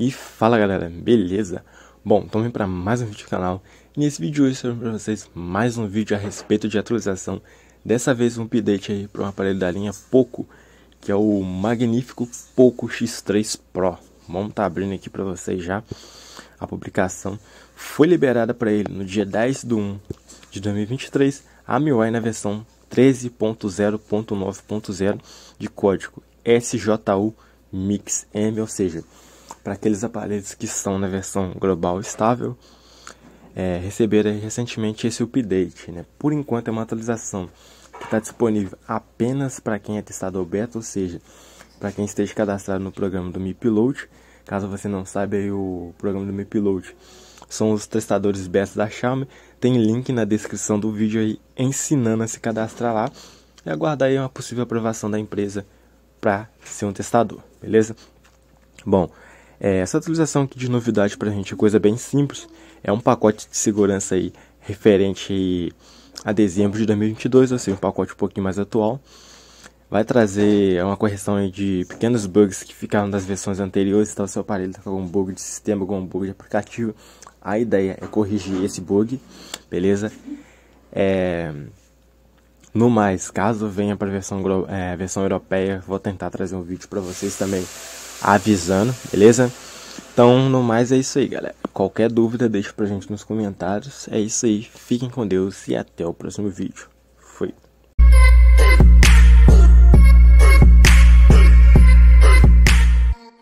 E fala galera, beleza? Bom, então vem para mais um vídeo do canal. E nesse vídeo hoje eu para vocês mais um vídeo a respeito de atualização. Dessa vez um update aí para um aparelho da linha Poco, que é o magnífico Poco X3 Pro. Vamos tá abrindo aqui para vocês já a publicação. Foi liberada para ele no dia 10 de 1 de 2023 a MIUI na versão 13.0.9.0 de código SJU Mix M, ou seja, para aqueles aparelhos que estão na versão global estável, é, receberam recentemente esse update. Né? Por enquanto é uma atualização que está disponível apenas para quem é testador beta, ou seja, para quem esteja cadastrado no programa do Pilote. Caso você não saiba, o programa do Pilote, são os testadores beta da Xiaomi. Tem link na descrição do vídeo aí ensinando a se cadastrar lá e aguardar aí uma possível aprovação da empresa para ser um testador, beleza? Bom, é, essa atualização aqui de novidade para a gente é coisa bem simples. É um pacote de segurança aí referente a dezembro de 2022, ou seja, um pacote um pouquinho mais atual. Vai trazer é uma correção de pequenos bugs que ficaram das versões anteriores, então seu aparelho está com algum bug de sistema, algum bug de aplicativo. A ideia é corrigir esse bug, beleza? É... No mais, caso venha para a versão, é, versão europeia, vou tentar trazer um vídeo para vocês também avisando, beleza? Então, no mais é isso aí, galera. Qualquer dúvida, deixa pra gente nos comentários. É isso aí, fiquem com Deus e até o próximo vídeo. Fui.